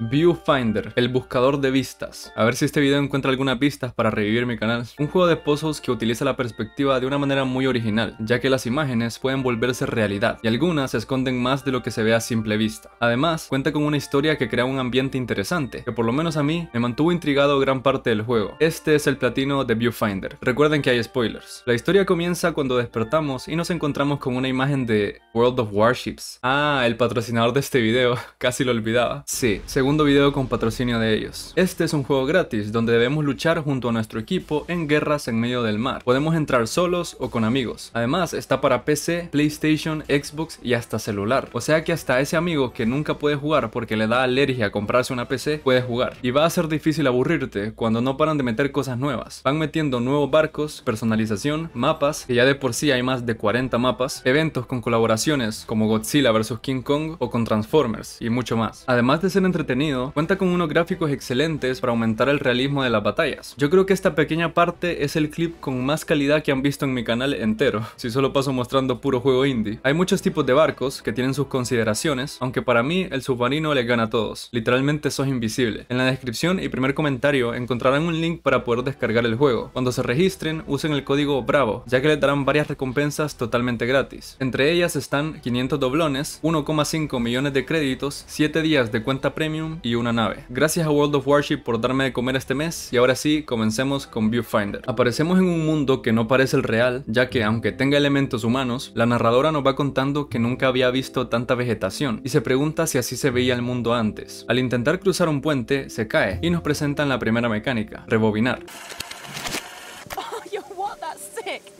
Viewfinder, el buscador de vistas. A ver si este video encuentra alguna pista para revivir mi canal. Un juego de pozos que utiliza la perspectiva de una manera muy original, ya que las imágenes pueden volverse realidad, y algunas se esconden más de lo que se ve a simple vista. Además, cuenta con una historia que crea un ambiente interesante, que por lo menos a mí me mantuvo intrigado gran parte del juego. Este es el platino de Viewfinder. Recuerden que hay spoilers. La historia comienza cuando despertamos y nos encontramos con una imagen de World of Warships. Ah, el patrocinador de este video, casi lo olvidaba. Sí, segundo video con patrocinio de ellos. Este es un juego gratis donde debemos luchar junto a nuestro equipo en guerras en medio del mar. Podemos entrar solos o con amigos. Además está para PC, PlayStation, Xbox y hasta celular. O sea que hasta ese amigo que nunca puede jugar porque le da alergia a comprarse una PC puede jugar. Y va a ser difícil aburrirte cuando no paran de meter cosas nuevas. Van metiendo nuevos barcos, personalización, mapas, que ya de por sí hay más de 40 mapas, eventos con colaboraciones como Godzilla vs King Kong o con Transformers y mucho más. Además de ser entretenido cuenta con unos gráficos excelentes para aumentar el realismo de las batallas. Yo creo que esta pequeña parte es el clip con más calidad que han visto en mi canal entero, si solo paso mostrando puro juego indie. Hay muchos tipos de barcos que tienen sus consideraciones, aunque para mí el submarino les gana a todos, literalmente sos invisible. En la descripción y primer comentario encontrarán un link para poder descargar el juego. Cuando se registren, usen el código BRAVO, ya que les darán varias recompensas totalmente gratis. Entre ellas están 500 doblones, 1,5 millones de créditos, 7 días de cuenta premium y una nave. Gracias a World of Warship por darme de comer este mes y ahora sí, comencemos con Viewfinder. Aparecemos en un mundo que no parece el real, ya que aunque tenga elementos humanos, la narradora nos va contando que nunca había visto tanta vegetación y se pregunta si así se veía el mundo antes. Al intentar cruzar un puente, se cae y nos presentan la primera mecánica, rebobinar.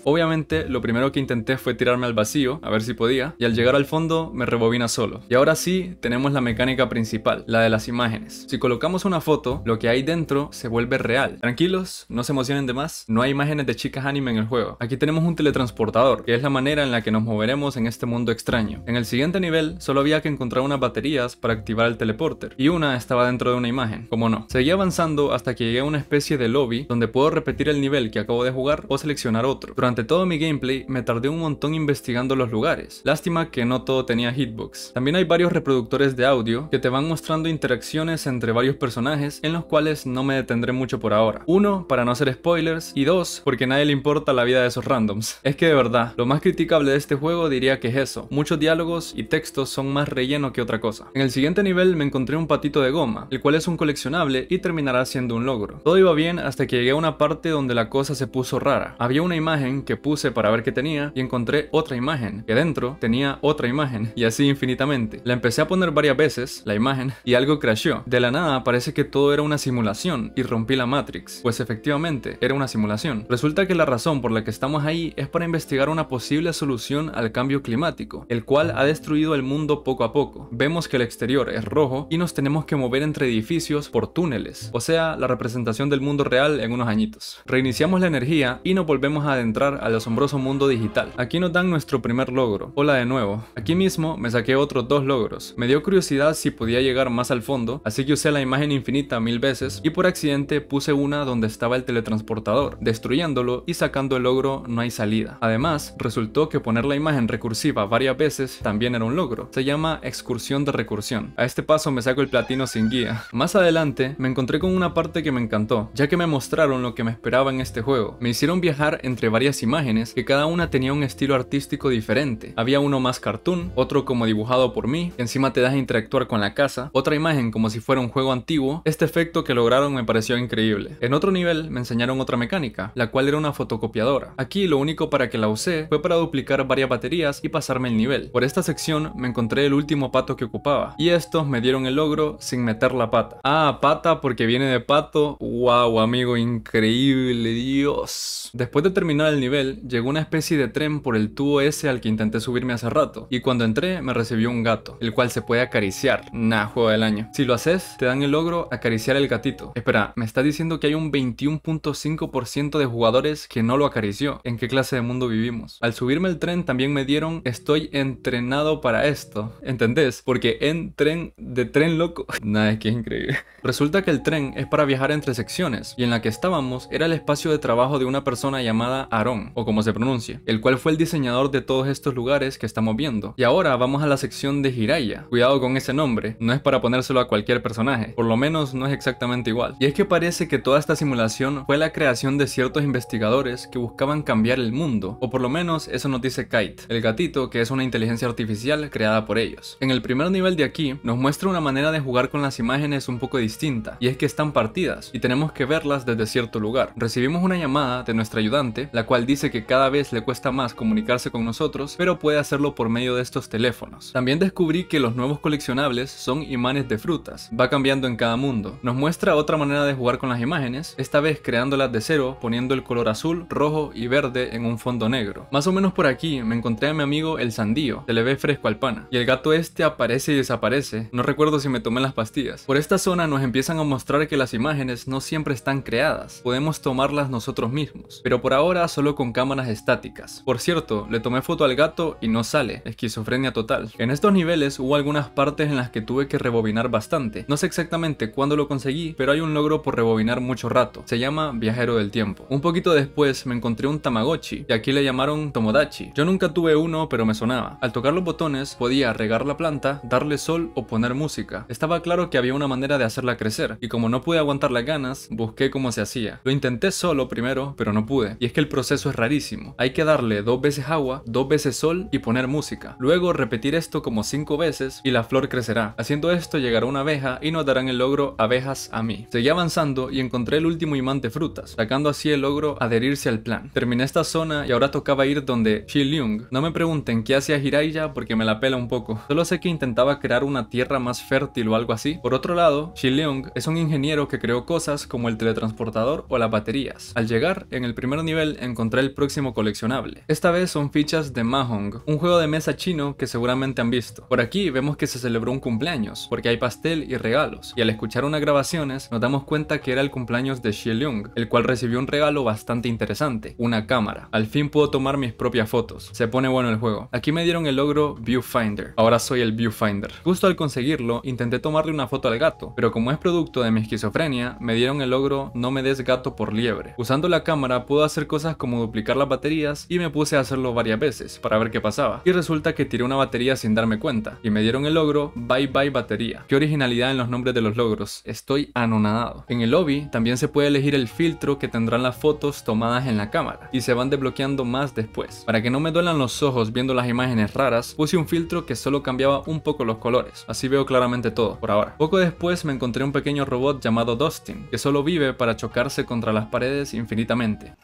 Obviamente, lo primero que intenté fue tirarme al vacío, a ver si podía, y al llegar al fondo me rebobina solo. Y ahora sí, tenemos la mecánica principal, la de las imágenes. Si colocamos una foto, lo que hay dentro se vuelve real. Tranquilos, no se emocionen de más, no hay imágenes de chicas anime en el juego. Aquí tenemos un teletransportador, que es la manera en la que nos moveremos en este mundo extraño. En el siguiente nivel, solo había que encontrar unas baterías para activar el teleporter, y una estaba dentro de una imagen, como no. Seguí avanzando hasta que llegué a una especie de lobby donde puedo repetir el nivel que acabo de jugar o seleccionar otro. Durante todo mi gameplay me tardé un montón investigando los lugares, lástima que no todo tenía hitbox. También hay varios reproductores de audio que te van mostrando interacciones entre varios personajes en los cuales no me detendré mucho por ahora. Uno, para no hacer spoilers, y dos, porque a nadie le importa la vida de esos randoms. Es que de verdad, lo más criticable de este juego diría que es eso, muchos diálogos y textos son más relleno que otra cosa. En el siguiente nivel me encontré un patito de goma, el cual es un coleccionable y terminará siendo un logro. Todo iba bien hasta que llegué a una parte donde la cosa se puso rara. Había un una imagen que puse para ver qué tenía y encontré otra imagen, que dentro tenía otra imagen y así infinitamente. La empecé a poner varias veces, la imagen, y algo creció. De la nada parece que todo era una simulación y rompí la Matrix, pues efectivamente era una simulación. Resulta que la razón por la que estamos ahí es para investigar una posible solución al cambio climático, el cual ha destruido el mundo poco a poco. Vemos que el exterior es rojo y nos tenemos que mover entre edificios por túneles, o sea, la representación del mundo real en unos añitos. Reiniciamos la energía y nos volvemos a adentrar al asombroso mundo digital. Aquí nos dan nuestro primer logro. Hola de nuevo. Aquí mismo me saqué otros dos logros. Me dio curiosidad si podía llegar más al fondo, así que usé la imagen infinita mil veces y por accidente puse una donde estaba el teletransportador, destruyéndolo y sacando el logro no hay salida. Además, resultó que poner la imagen recursiva varias veces también era un logro. Se llama excursión de recursión. A este paso me saco el platino sin guía. Más adelante me encontré con una parte que me encantó, ya que me mostraron lo que me esperaba en este juego. Me hicieron viajar entre varias imágenes que cada una tenía un estilo artístico diferente. Había uno más cartoon, otro como dibujado por mí, encima te deja interactuar con la casa, otra imagen como si fuera un juego antiguo. Este efecto que lograron me pareció increíble. En otro nivel me enseñaron otra mecánica, la cual era una fotocopiadora. Aquí lo único para que la usé fue para duplicar varias baterías y pasarme el nivel. Por esta sección me encontré el último pato que ocupaba, y estos me dieron el logro sin meter la pata. Ah, pata porque viene de pato. Wow, amigo, increíble, Dios. Después de terminado terminar el nivel, llegó una especie de tren por el tubo ese al que intenté subirme hace rato, y cuando entré me recibió un gato, el cual se puede acariciar. Nah, juego del año. Si lo haces, te dan el logro acariciar el gatito. Espera, me está diciendo que hay un 21.5% de jugadores que no lo acarició. ¿En qué clase de mundo vivimos? Al subirme el tren también me dieron estoy entrenado para esto. ¿Entendés? Porque en tren de tren loco. Nah, es que es increíble. Resulta que el tren es para viajar entre secciones, y en la que estábamos era el espacio de trabajo de una persona llamada llamada Aarón, o como se pronuncia, el cual fue el diseñador de todos estos lugares que estamos viendo. Y ahora vamos a la sección de Giraya. Cuidado con ese nombre, no es para ponérselo a cualquier personaje, por lo menos no es exactamente igual. Y es que parece que toda esta simulación fue la creación de ciertos investigadores que buscaban cambiar el mundo, o por lo menos eso nos dice Kite, el gatito que es una inteligencia artificial creada por ellos. En el primer nivel de aquí nos muestra una manera de jugar con las imágenes un poco distinta, y es que están partidas y tenemos que verlas desde cierto lugar. Recibimos una llamada de nuestra ayudante la cual dice que cada vez le cuesta más comunicarse con nosotros, pero puede hacerlo por medio de estos teléfonos. También descubrí que los nuevos coleccionables son imanes de frutas, va cambiando en cada mundo. Nos muestra otra manera de jugar con las imágenes, esta vez creándolas de cero, poniendo el color azul, rojo y verde en un fondo negro. Más o menos por aquí me encontré a mi amigo el sandío, se le ve fresco al pana, y el gato este aparece y desaparece, no recuerdo si me tomé las pastillas. Por esta zona nos empiezan a mostrar que las imágenes no siempre están creadas, podemos tomarlas nosotros mismos, pero por ahora solo con cámaras estáticas. Por cierto, le tomé foto al gato y no sale, esquizofrenia total. En estos niveles hubo algunas partes en las que tuve que rebobinar bastante. No sé exactamente cuándo lo conseguí, pero hay un logro por rebobinar mucho rato. Se llama Viajero del Tiempo. Un poquito después me encontré un Tamagotchi, y aquí le llamaron Tomodachi. Yo nunca tuve uno, pero me sonaba. Al tocar los botones podía regar la planta, darle sol o poner música. Estaba claro que había una manera de hacerla crecer, y como no pude aguantar las ganas, busqué cómo se hacía. Lo intenté solo primero, pero no pude. Y es que el proceso es rarísimo. Hay que darle dos veces agua, dos veces sol y poner música. Luego repetir esto como cinco veces y la flor crecerá. Haciendo esto llegará una abeja y nos darán el logro abejas a mí. Seguí avanzando y encontré el último imán de frutas, sacando así el logro adherirse al plan. Terminé esta zona y ahora tocaba ir donde Shi Leung. No me pregunten qué hacía jiraiya porque me la pela un poco. Solo sé que intentaba crear una tierra más fértil o algo así. Por otro lado, Shi Leung es un ingeniero que creó cosas como el teletransportador o las baterías. Al llegar, en el primer nivel encontré el próximo coleccionable. Esta vez son fichas de Mahong, un juego de mesa chino que seguramente han visto. Por aquí vemos que se celebró un cumpleaños, porque hay pastel y regalos, y al escuchar unas grabaciones nos damos cuenta que era el cumpleaños de Xie Leung, el cual recibió un regalo bastante interesante, una cámara. Al fin puedo tomar mis propias fotos, se pone bueno el juego. Aquí me dieron el logro Viewfinder, ahora soy el Viewfinder. Justo al conseguirlo, intenté tomarle una foto al gato, pero como es producto de mi esquizofrenia, me dieron el logro No me des gato por liebre. Usando la cámara puedo hacer cosas como duplicar las baterías y me puse a hacerlo varias veces para ver qué pasaba. Y resulta que tiré una batería sin darme cuenta y me dieron el logro Bye Bye Batería. Qué originalidad en los nombres de los logros, estoy anonadado. En el lobby también se puede elegir el filtro que tendrán las fotos tomadas en la cámara y se van desbloqueando más después. Para que no me duelan los ojos viendo las imágenes raras, puse un filtro que solo cambiaba un poco los colores, así veo claramente todo por ahora. Poco después me encontré un pequeño robot llamado Dustin, que solo vive para chocarse contra las paredes infinitamente.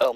Oh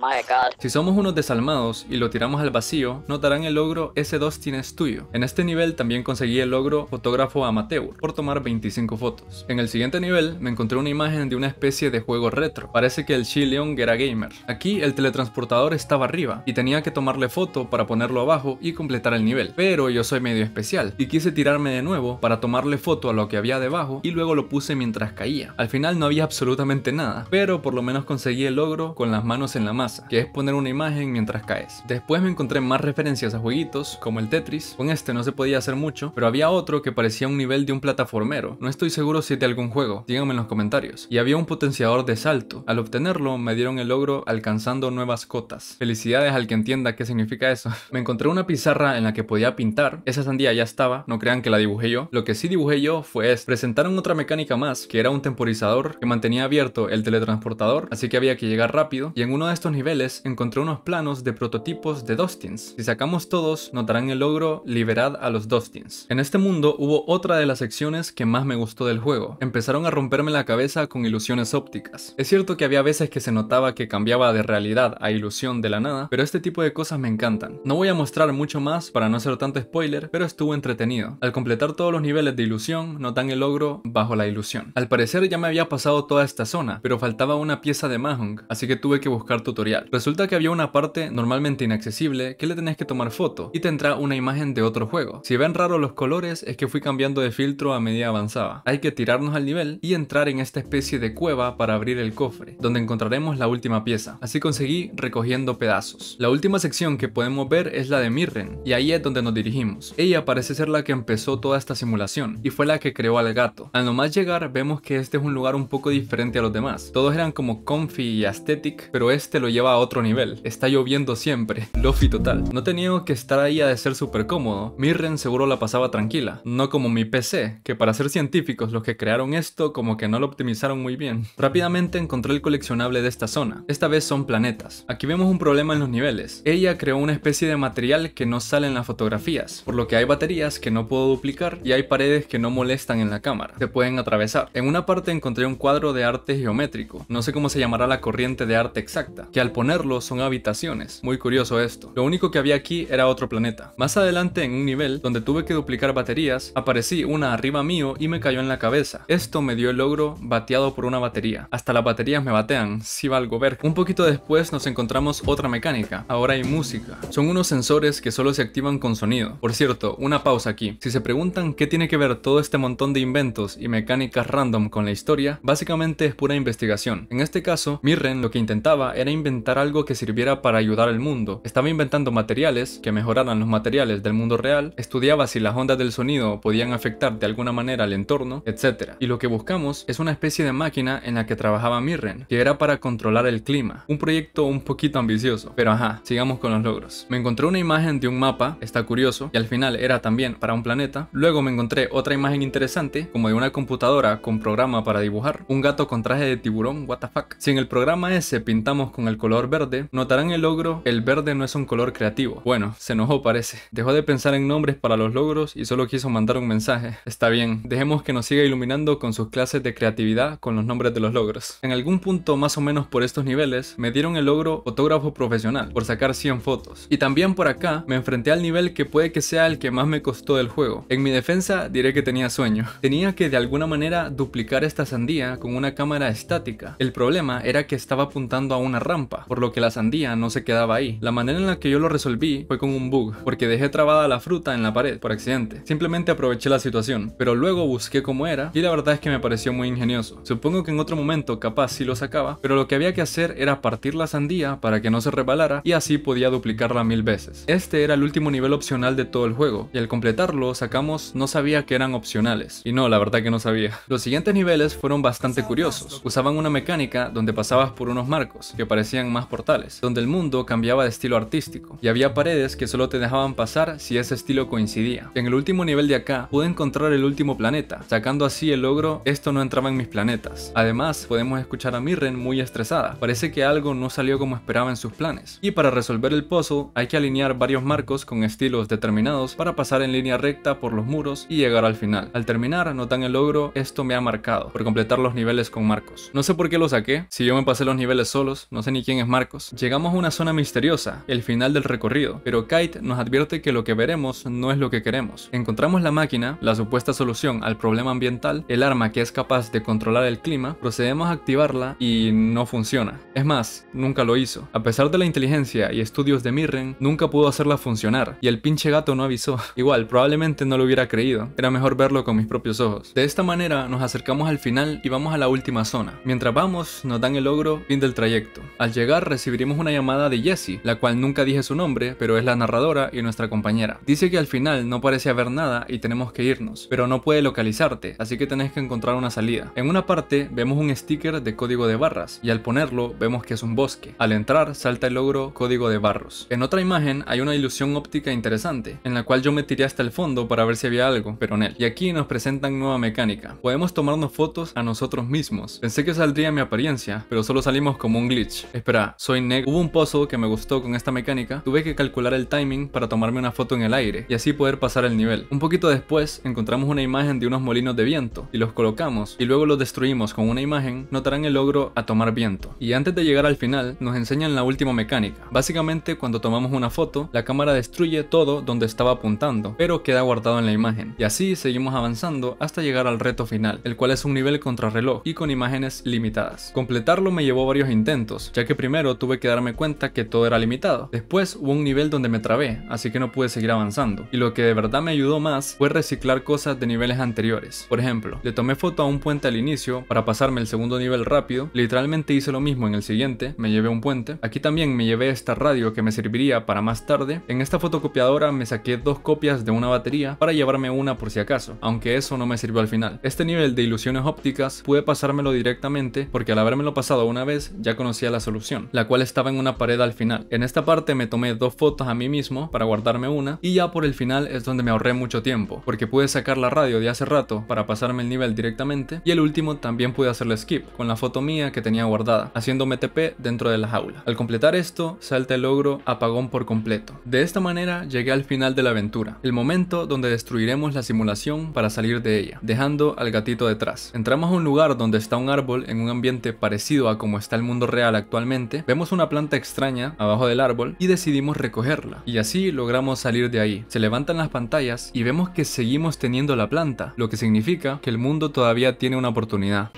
si somos unos desalmados y lo tiramos al vacío, notarán el logro S2 tienes tuyo. En este nivel también conseguí el logro fotógrafo amateur por tomar 25 fotos. En el siguiente nivel me encontré una imagen de una especie de juego retro. Parece que el Chileon era gamer. Aquí el teletransportador estaba arriba y tenía que tomarle foto para ponerlo abajo y completar el nivel. Pero yo soy medio especial y quise tirarme de nuevo para tomarle foto a lo que había debajo y luego lo puse mientras caía. Al final no había absolutamente nada, pero por lo menos conseguí el logro con las manos en la masa, que es poner una imagen mientras caes. Después me encontré más referencias a jueguitos, como el Tetris. Con este no se podía hacer mucho, pero había otro que parecía un nivel de un plataformero. No estoy seguro si es de algún juego, díganme en los comentarios. Y había un potenciador de salto. Al obtenerlo, me dieron el logro alcanzando nuevas cotas. Felicidades al que entienda qué significa eso. me encontré una pizarra en la que podía pintar. Esa sandía ya estaba, no crean que la dibujé yo. Lo que sí dibujé yo fue es Presentaron otra mecánica más, que era un temporizador que mantenía abierto el teletransportador, así que había que llegar rápido. Y en uno de estos niveles encontré unos planos de prototipos de Dustins. Si sacamos todos, notarán el logro Liberad a los Dustins. En este mundo hubo otra de las secciones que más me gustó del juego. Empezaron a romperme la cabeza con ilusiones ópticas. Es cierto que había veces que se notaba que cambiaba de realidad a ilusión de la nada, pero este tipo de cosas me encantan. No voy a mostrar mucho más para no hacer tanto spoiler, pero estuvo entretenido. Al completar todos los niveles de ilusión, notan el logro bajo la ilusión. Al parecer ya me había pasado toda esta zona, pero faltaba una pieza de Mahong, así que tuve que buscar tutorial. Resulta que había una parte normalmente inaccesible que le tenés que tomar foto y tendrá una imagen de otro juego. Si ven raro los colores es que fui cambiando de filtro a medida avanzada. Hay que tirarnos al nivel y entrar en esta especie de cueva para abrir el cofre, donde encontraremos la última pieza. Así conseguí recogiendo pedazos. La última sección que podemos ver es la de Mirren y ahí es donde nos dirigimos. Ella parece ser la que empezó toda esta simulación y fue la que creó al gato. Al nomás llegar vemos que este es un lugar un poco diferente a los demás. Todos eran como comfy y aesthetic, pero este lo lleva a otro nivel. Está lloviendo siempre. Lofi total. No tenía que estar ahí a de ser súper cómodo. Mirren seguro la pasaba tranquila. No como mi PC, que para ser científicos los que crearon esto como que no lo optimizaron muy bien. Rápidamente encontré el coleccionable de esta zona. Esta vez son planetas. Aquí vemos un problema en los niveles. Ella creó una especie de material que no sale en las fotografías, por lo que hay baterías que no puedo duplicar y hay paredes que no molestan en la cámara. Se pueden atravesar. En una parte encontré un cuadro de arte geométrico. No sé cómo se llamará la corriente de arte exacta, que al ponerlo son habitaciones. Muy curioso esto. Lo único que había aquí era otro planeta. Más adelante en un nivel donde tuve que duplicar baterías, aparecí una arriba mío y me cayó en la cabeza. Esto me dio el logro bateado por una batería. Hasta las baterías me batean, si valgo ver. Un poquito después nos encontramos otra mecánica, ahora hay música. Son unos sensores que solo se activan con sonido. Por cierto, una pausa aquí. Si se preguntan qué tiene que ver todo este montón de inventos y mecánicas random con la historia, básicamente es pura investigación. En este caso, Mirren lo que intentaba era inventar algo que sirviera para ayudar al mundo. Estaba inventando materiales que mejoraran los materiales del mundo real, estudiaba si las ondas del sonido podían afectar de alguna manera al entorno, etc. Y lo que buscamos es una especie de máquina en la que trabajaba Mirren, que era para controlar el clima. Un proyecto un poquito ambicioso, pero ajá, sigamos con los logros. Me encontré una imagen de un mapa, está curioso, y al final era también para un planeta. Luego me encontré otra imagen interesante, como de una computadora con programa para dibujar, un gato con traje de tiburón, what the fuck. Si en el programa ese pintamos con el color verde, notarán el logro El verde no es un color creativo. Bueno, se enojó parece. Dejó de pensar en nombres para los logros y solo quiso mandar un mensaje. Está bien, dejemos que nos siga iluminando con sus clases de creatividad con los nombres de los logros. En algún punto más o menos por estos niveles, me dieron el logro fotógrafo profesional por sacar 100 fotos. Y también por acá me enfrenté al nivel que puede que sea el que más me costó del juego. En mi defensa diré que tenía sueño. Tenía que de alguna manera duplicar esta sandía con una cámara estática. El problema era que estaba apuntando a una rampa, por lo que la sandía no se quedaba ahí. La manera en la que yo lo resolví fue con un bug, porque dejé trabada la fruta en la pared por accidente. Simplemente aproveché la situación, pero luego busqué cómo era y la verdad es que me pareció muy ingenioso. Supongo que en otro momento capaz sí lo sacaba, pero lo que había que hacer era partir la sandía para que no se rebalara y así podía duplicarla mil veces. Este era el último nivel opcional de todo el juego y al completarlo sacamos no sabía que eran opcionales. Y no, la verdad que no sabía. Los siguientes niveles fueron bastante curiosos. Usaban una mecánica donde pasabas por unos marcos que parecían aparecían más portales, donde el mundo cambiaba de estilo artístico, y había paredes que solo te dejaban pasar si ese estilo coincidía. En el último nivel de acá, pude encontrar el último planeta, sacando así el logro, esto no entraba en mis planetas. Además, podemos escuchar a Mirren muy estresada, parece que algo no salió como esperaba en sus planes. Y para resolver el puzzle, hay que alinear varios marcos con estilos determinados para pasar en línea recta por los muros y llegar al final. Al terminar, notan el logro, esto me ha marcado, por completar los niveles con marcos. No sé por qué lo saqué, si yo me pasé los niveles solos, no sé ni quién es Marcos. Llegamos a una zona misteriosa, el final del recorrido, pero Kite nos advierte que lo que veremos no es lo que queremos. Encontramos la máquina, la supuesta solución al problema ambiental, el arma que es capaz de controlar el clima, procedemos a activarla y no funciona. Es más, nunca lo hizo. A pesar de la inteligencia y estudios de Mirren, nunca pudo hacerla funcionar, y el pinche gato no avisó. Igual, probablemente no lo hubiera creído, era mejor verlo con mis propios ojos. De esta manera nos acercamos al final y vamos a la última zona. Mientras vamos, nos dan el logro fin del trayecto. Al llegar recibiremos una llamada de Jessie, la cual nunca dije su nombre, pero es la narradora y nuestra compañera. Dice que al final no parece haber nada y tenemos que irnos, pero no puede localizarte, así que tenés que encontrar una salida. En una parte vemos un sticker de código de barras y al ponerlo vemos que es un bosque. Al entrar salta el logro código de barros. En otra imagen hay una ilusión óptica interesante, en la cual yo me tiré hasta el fondo para ver si había algo, pero en él. Y aquí nos presentan nueva mecánica. Podemos tomarnos fotos a nosotros mismos. Pensé que saldría mi apariencia, pero solo salimos como un glitch. Espera, soy negro. Hubo un pozo que me gustó con esta mecánica. Tuve que calcular el timing para tomarme una foto en el aire y así poder pasar el nivel. Un poquito después encontramos una imagen de unos molinos de viento y los colocamos y luego los destruimos con una imagen. Notarán el logro a tomar viento. Y antes de llegar al final nos enseñan la última mecánica. Básicamente cuando tomamos una foto la cámara destruye todo donde estaba apuntando pero queda guardado en la imagen. Y así seguimos avanzando hasta llegar al reto final el cual es un nivel contrarreloj y con imágenes limitadas. Completarlo me llevó varios intentos ya que primero tuve que darme cuenta que todo era limitado. Después hubo un nivel donde me trabé, así que no pude seguir avanzando. Y lo que de verdad me ayudó más fue reciclar cosas de niveles anteriores. Por ejemplo, le tomé foto a un puente al inicio para pasarme el segundo nivel rápido. Literalmente hice lo mismo en el siguiente, me llevé un puente. Aquí también me llevé esta radio que me serviría para más tarde. En esta fotocopiadora me saqué dos copias de una batería para llevarme una por si acaso, aunque eso no me sirvió al final. Este nivel de ilusiones ópticas pude pasármelo directamente porque al habérmelo pasado una vez ya conocía las la cual estaba en una pared al final. En esta parte me tomé dos fotos a mí mismo para guardarme una y ya por el final es donde me ahorré mucho tiempo, porque pude sacar la radio de hace rato para pasarme el nivel directamente y el último también pude hacerle skip con la foto mía que tenía guardada, haciéndome MTP dentro de la jaula. Al completar esto, salta el logro apagón por completo. De esta manera llegué al final de la aventura, el momento donde destruiremos la simulación para salir de ella, dejando al gatito detrás. Entramos a un lugar donde está un árbol en un ambiente parecido a como está el mundo real actual vemos una planta extraña abajo del árbol y decidimos recogerla. Y así logramos salir de ahí. Se levantan las pantallas y vemos que seguimos teniendo la planta, lo que significa que el mundo todavía tiene una oportunidad.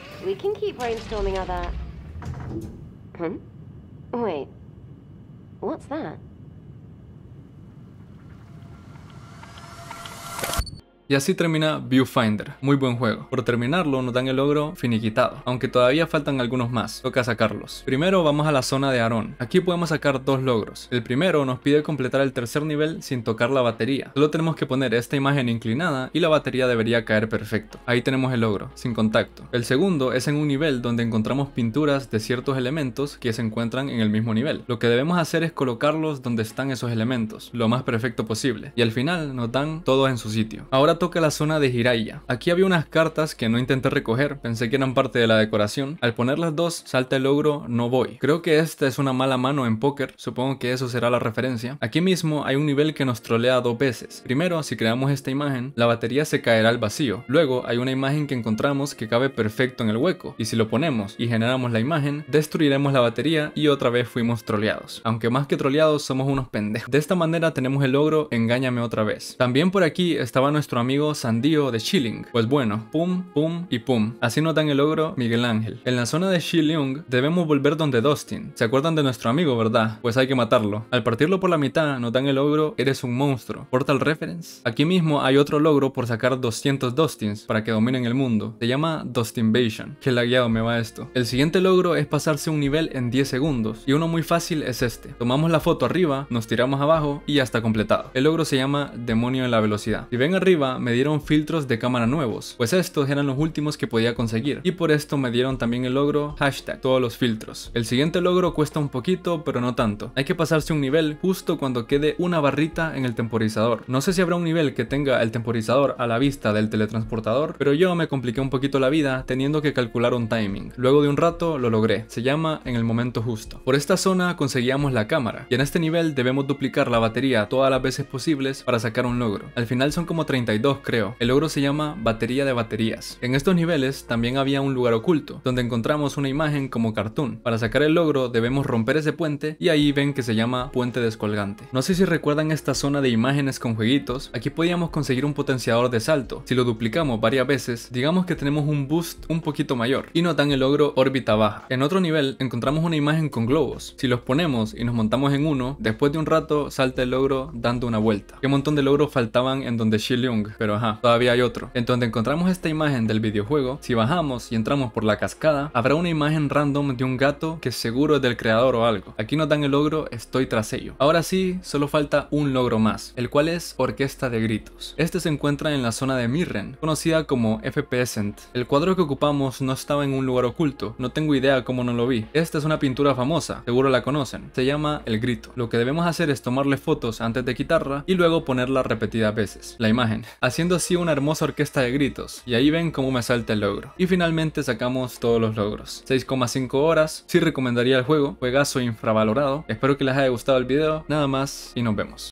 Y así termina Viewfinder, muy buen juego. Por terminarlo nos dan el logro finiquitado, aunque todavía faltan algunos más, toca sacarlos. Primero vamos a la zona de Aarón, aquí podemos sacar dos logros. El primero nos pide completar el tercer nivel sin tocar la batería, solo tenemos que poner esta imagen inclinada y la batería debería caer perfecto. Ahí tenemos el logro, sin contacto. El segundo es en un nivel donde encontramos pinturas de ciertos elementos que se encuentran en el mismo nivel. Lo que debemos hacer es colocarlos donde están esos elementos, lo más perfecto posible, y al final nos dan todos en su sitio. Ahora toca la zona de Jiraya. Aquí había unas cartas que no intenté recoger, pensé que eran parte de la decoración. Al poner las dos, salta el logro No Voy. Creo que esta es una mala mano en póker, supongo que eso será la referencia. Aquí mismo hay un nivel que nos trolea dos veces. Primero, si creamos esta imagen, la batería se caerá al vacío. Luego, hay una imagen que encontramos que cabe perfecto en el hueco. Y si lo ponemos y generamos la imagen, destruiremos la batería y otra vez fuimos troleados. Aunque más que troleados, somos unos pendejos. De esta manera tenemos el logro Engáñame otra vez. También por aquí estaba nuestro amigo amigo Sandío de Chilling. Pues bueno, pum, pum y pum. Así notan el logro Miguel Ángel. En la zona de Shilung debemos volver donde Dustin. ¿Se acuerdan de nuestro amigo, verdad? Pues hay que matarlo. Al partirlo por la mitad, notan el logro Eres un monstruo. Portal Reference. Aquí mismo hay otro logro por sacar 200 Dustins para que dominen el mundo. Se llama Dustinvasion. Qué lagueado me va esto. El siguiente logro es pasarse un nivel en 10 segundos. Y uno muy fácil es este. Tomamos la foto arriba, nos tiramos abajo y ya está completado. El logro se llama Demonio en la Velocidad. Si ven arriba, me dieron filtros de cámara nuevos, pues estos eran los últimos que podía conseguir, y por esto me dieron también el logro hashtag todos los filtros. El siguiente logro cuesta un poquito, pero no tanto. Hay que pasarse un nivel justo cuando quede una barrita en el temporizador. No sé si habrá un nivel que tenga el temporizador a la vista del teletransportador, pero yo me compliqué un poquito la vida teniendo que calcular un timing. Luego de un rato lo logré, se llama en el momento justo. Por esta zona conseguíamos la cámara, y en este nivel debemos duplicar la batería todas las veces posibles para sacar un logro. Al final son como 32 creo. El logro se llama Batería de Baterías. En estos niveles también había un lugar oculto, donde encontramos una imagen como cartoon. Para sacar el logro debemos romper ese puente y ahí ven que se llama Puente Descolgante. No sé si recuerdan esta zona de imágenes con jueguitos, aquí podíamos conseguir un potenciador de salto. Si lo duplicamos varias veces, digamos que tenemos un boost un poquito mayor y notan dan el logro órbita baja. En otro nivel encontramos una imagen con globos. Si los ponemos y nos montamos en uno, después de un rato salta el logro dando una vuelta. Qué montón de logros faltaban en donde Shi pero ajá, todavía hay otro. En donde encontramos esta imagen del videojuego, si bajamos y entramos por la cascada, habrá una imagen random de un gato que seguro es del creador o algo. Aquí nos dan el logro Estoy tras ello. Ahora sí, solo falta un logro más, el cual es Orquesta de Gritos. Este se encuentra en la zona de Mirren, conocida como FPSent. El cuadro que ocupamos no estaba en un lugar oculto, no tengo idea cómo no lo vi. Esta es una pintura famosa, seguro la conocen. Se llama El Grito. Lo que debemos hacer es tomarle fotos antes de quitarla y luego ponerla repetidas veces. La imagen haciendo así una hermosa orquesta de gritos, y ahí ven cómo me salta el logro. Y finalmente sacamos todos los logros. 6,5 horas, sí recomendaría el juego, juegazo infravalorado. Espero que les haya gustado el video, nada más y nos vemos.